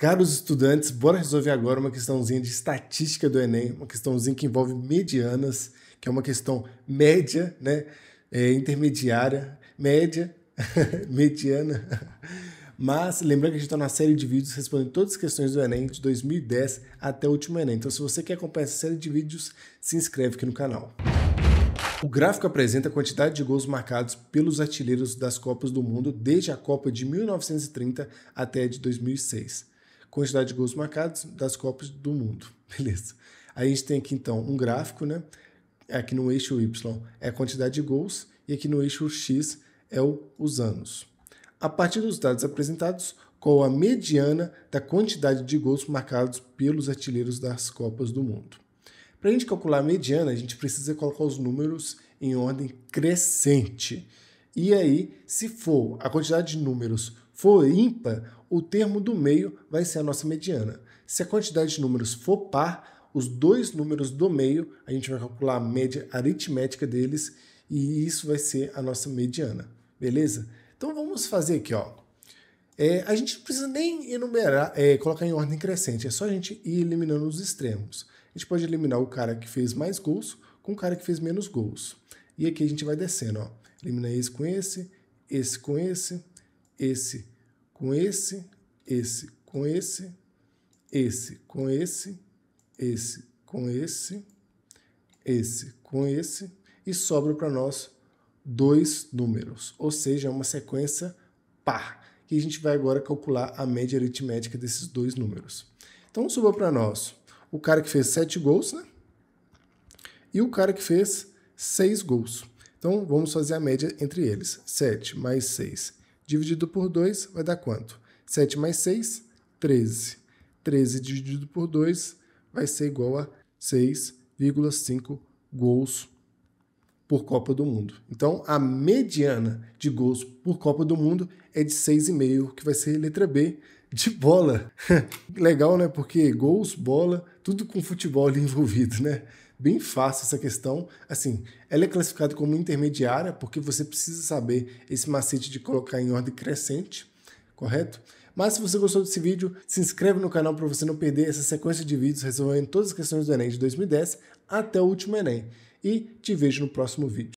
Caros estudantes, bora resolver agora uma questãozinha de estatística do Enem, uma questãozinha que envolve medianas, que é uma questão média, né? É, intermediária, média, mediana. Mas lembrando que a gente está na série de vídeos respondendo todas as questões do Enem de 2010 até o último Enem. Então, se você quer acompanhar essa série de vídeos, se inscreve aqui no canal. O gráfico apresenta a quantidade de gols marcados pelos artilheiros das Copas do Mundo desde a Copa de 1930 até a de 2006 quantidade de gols marcados das Copas do Mundo. Beleza. Aí a gente tem aqui então um gráfico, né? Aqui é no eixo Y é a quantidade de gols e aqui no eixo X é o, os anos. A partir dos dados apresentados, qual a mediana da quantidade de gols marcados pelos artilheiros das Copas do Mundo? Para a gente calcular a mediana, a gente precisa colocar os números em ordem crescente. E aí, se for a quantidade de números for ímpar, o termo do meio vai ser a nossa mediana. Se a quantidade de números for par, os dois números do meio, a gente vai calcular a média aritmética deles e isso vai ser a nossa mediana, beleza? Então vamos fazer aqui, ó. É, a gente não precisa nem enumerar, é, colocar em ordem crescente, é só a gente ir eliminando os extremos. A gente pode eliminar o cara que fez mais gols com o cara que fez menos gols. E aqui a gente vai descendo, ó. Elimina esse com esse, esse com esse, esse com esse, esse com esse, esse com esse, esse com esse, esse com esse, e sobra para nós dois números, ou seja, uma sequência par, que a gente vai agora calcular a média aritmética desses dois números. Então, suba para nós o cara que fez sete gols, né? E o cara que fez seis gols. Então, vamos fazer a média entre eles. 7 mais 6 dividido por 2 vai dar quanto? 7 mais 6, 13. 13 dividido por 2 vai ser igual a 6,5 gols por Copa do Mundo. Então, a mediana de gols por Copa do Mundo é de 6,5, que vai ser letra B de bola. Legal, né? Porque gols, bola, tudo com futebol envolvido, né? bem fácil essa questão. Assim, ela é classificada como intermediária, porque você precisa saber esse macete de colocar em ordem crescente, correto? Mas se você gostou desse vídeo, se inscreve no canal para você não perder essa sequência de vídeos resolvendo todas as questões do Enem de 2010 até o último Enem. E te vejo no próximo vídeo.